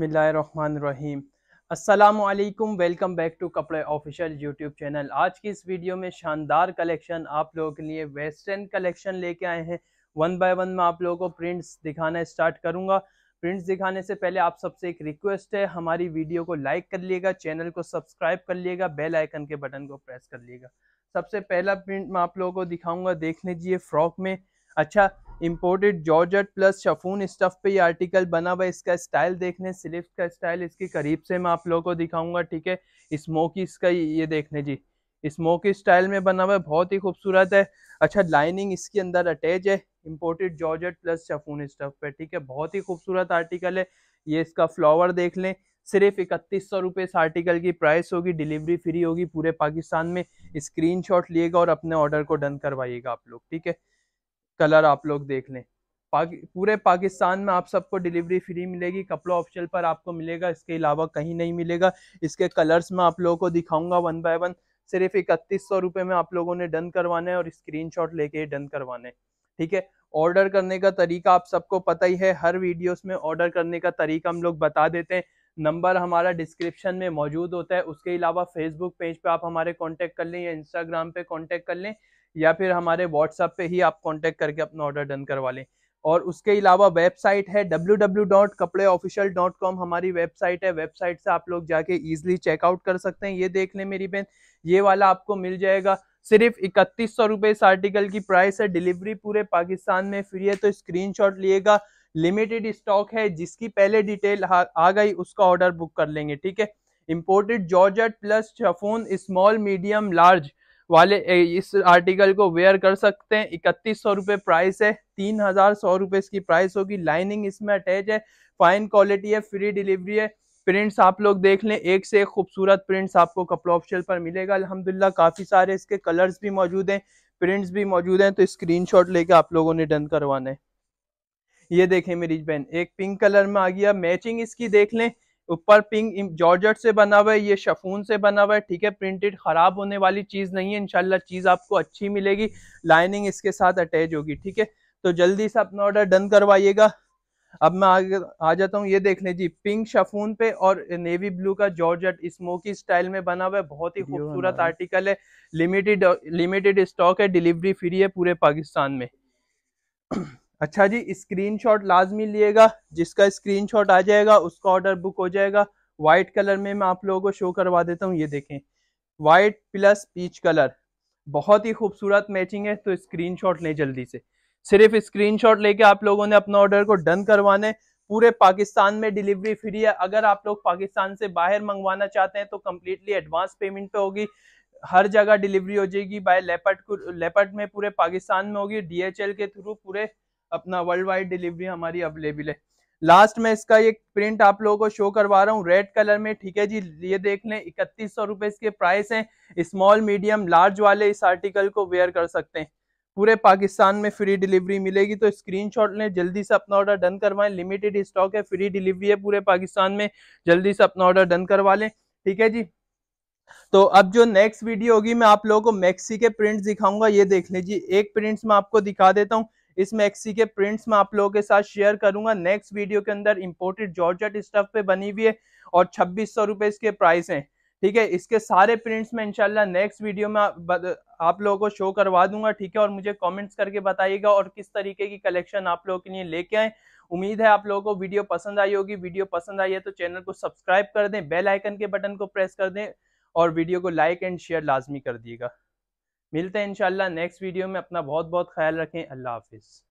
बिसमीम असलकम welcome back to Kapde official YouTube channel आज की इस वीडियो में शानदार कलेक्शन आप लोगों के लिए वेस्टर्न कलेक्शन लेके आए हैं वन बाय वन में आप लोगों को प्रिंट्स दिखाना स्टार्ट करूंगा प्रिंट्स दिखाने से पहले आप सबसे एक रिक्वेस्ट है हमारी वीडियो को लाइक कर लिएगा चैनल को सब्सक्राइब कर लिएगा बेल आइकन के बटन को प्रेस कर लिएगा सबसे पहला प्रिंट मैं आप लोगों को दिखाऊंगा देख लीजिए फ्रॉक में अच्छा imported georgette plus chiffon stuff पे ये आर्टिकल बना हुआ है इसका स्टाइल देख लें का स्टाइल इसके करीब से मैं आप लोगों को दिखाऊंगा ठीक है स्मोकी इसका ये देख लें जी स्मोकी स्टाइल में बना हुआ है बहुत ही खूबसूरत है अच्छा लाइनिंग इसके अंदर अटैच है imported georgette plus chiffon stuff पे ठीक है बहुत ही खूबसूरत आर्टिकल है ये इसका फ्लावर देख लें सिर्फ इकतीस सौ रुपये इस आर्टिकल की प्राइस होगी डिलीवरी फ्री होगी पूरे पाकिस्तान में स्क्रीनशॉट लिएगा और अपने ऑर्डर को डन करवाइएगा आप लोग ठीक है कलर आप लोग देख लें पाकि, पूरे पाकिस्तान में आप सबको डिलीवरी फ्री मिलेगी कपड़ों ऑप्शन पर आपको मिलेगा इसके अलावा कहीं नहीं मिलेगा इसके कलर्स में आप लोगों को दिखाऊंगा वन बाय वन सिर्फ इकतीस सौ रुपये में आप लोगों ने डन करवाना है और शॉट लेके डन करवाना है ठीक है ऑर्डर करने का तरीका आप सबको पता ही है हर वीडियोस में ऑर्डर करने का तरीका हम लोग बता देते हैं नंबर हमारा डिस्क्रिप्शन में मौजूद होता है उसके अलावा फेसबुक पेज पे आप हमारे कांटेक्ट कर लें या इंस्टाग्राम पे कांटेक्ट कर लें या फिर हमारे व्हाट्सएप पे ही आप कांटेक्ट करके अपना ऑर्डर डन करवा लें और उसके अलावा वेबसाइट है डब्ल्यू हमारी वेबसाइट है वेबसाइट से आप लोग जाके ईजिली चेकआउट कर सकते हैं ये देख लें मेरी बहन ये वाला आपको मिल जाएगा सिर्फ इकतीस सौ इस आर्टिकल की प्राइस है डिलीवरी पूरे पाकिस्तान में फ्री है तो स्क्रीनशॉट लिएगा लिमिटेड स्टॉक है जिसकी पहले डिटेल आ गई उसका ऑर्डर बुक कर लेंगे ठीक है imported georgette plus chiffon small medium large वाले इस आर्टिकल को वेयर कर सकते हैं इकतीस सौ रुपये प्राइस है तीन हज़ार सौ रुपये इसकी प्राइस होगी लाइनिंग इसमें अटैच है फाइन क्वालिटी है फ्री डिलीवरी है प्रिंट्स आप लोग देख लें एक से एक खूबसूरत प्रिंट्स आपको कपड़ा ऑप्शन पर मिलेगा अलहमदिल्ला काफ़ी सारे इसके कलर्स भी मौजूद हैं प्रिंट्स भी मौजूद हैं तो शॉट लेके आप लोगों ने डन करवाना है ये देखें मेरी बहन एक पिंक कलर में आ गया मैचिंग इसकी देख लें ऊपर पिंक जॉर्जट से बना हुआ है ये शफून से बना हुआ है ठीक है प्रिंटेड ख़राब होने वाली चीज़ नहीं है इनशाला चीज़ आपको अच्छी मिलेगी लाइनिंग इसके साथ अटैच होगी ठीक है तो जल्दी से अपना ऑर्डर डन करवाइएगा अब मैं आगे आ जाता हूँ ये देख लें जी पिंक शफून पे और नेवी ब्लू का जॉर्जट स्मोकी स्टाइल में बना हुआ है बहुत ही खूबसूरत आर्टिकल है लिमिटेड लिमिटेड स्टॉक है डिलीवरी फ्री है पूरे पाकिस्तान में अच्छा जी स्क्रीनशॉट लाजमी लिएगा जिसका स्क्रीनशॉट आ जाएगा उसका ऑर्डर बुक हो जाएगा वाइट कलर में मैं आप लोगों को शो करवा देता हूँ ये देखें वाइट प्लस पीच कलर बहुत ही खूबसूरत मैचिंग है तो स्क्रीनशॉट लें जल्दी से सिर्फ स्क्रीनशॉट लेके आप लोगों ने अपना ऑर्डर को डन करवाना है पूरे पाकिस्तान में डिलीवरी फ्री है अगर आप लोग पाकिस्तान से बाहर मंगवाना चाहते हैं तो कम्प्लीटली एडवांस पेमेंट पे होगी हर जगह डिलीवरी हो जाएगी बाय लेपर्ड लेपर्ड में पूरे पाकिस्तान में होगी डीएचएल के थ्रू पूरे अपना वर्ल्ड वाइड डिलीवरी हमारी अवेलेबल है लास्ट में इसका एक प्रिंट आप लोगों को शो करवा रहा हूँ रेड कलर में ठीक है जी ये देख लें इकतीस सौ रुपए इसके प्राइस हैं स्मॉल मीडियम लार्ज वाले इस आर्टिकल को वेयर कर सकते हैं पूरे पाकिस्तान में फ्री डिलीवरी मिलेगी तो स्क्रीनशॉट लें जल्दी से अपना ऑर्डर डन करवाएं लिमिटेड स्टॉक है फ्री डिलीवरी है पूरे पाकिस्तान में जल्दी से अपना ऑर्डर डन करवा लें ठीक है जी तो अब जो नेक्स्ट वीडियो होगी मैं आप लोगों को मैक्सी के प्रिंट्स दिखाऊंगा ये देख लें जी एक प्रिंट्स मैं आपको दिखा देता हूँ इस मैक्सी के प्रिंट्स मैं आप लोगों के साथ शेयर करूंगा नेक्स्ट वीडियो के अंदर इम्पोर्टेड जॉर्ज स्टफ पे बनी हुई है और छब्बीस सौ इसके प्राइस हैं ठीक है इसके सारे प्रिंट्स में इनशाला नेक्स्ट वीडियो में आप लोगों को शो करवा दूंगा ठीक है और मुझे कमेंट्स करके बताइएगा और किस तरीके की कलेक्शन आप लोगों के लिए लेके आए उम्मीद है आप लोगों को वीडियो पसंद आई होगी वीडियो पसंद आई है तो चैनल को सब्सक्राइब कर दें बेल आइकन के बटन को प्रेस कर दें और वीडियो को लाइक एंड शेयर लाजमी कर दिएगा मिलते हैं इंशाल्लाह नेक्स्ट वीडियो में अपना बहुत बहुत ख्याल रखें अल्लाह हाफिज़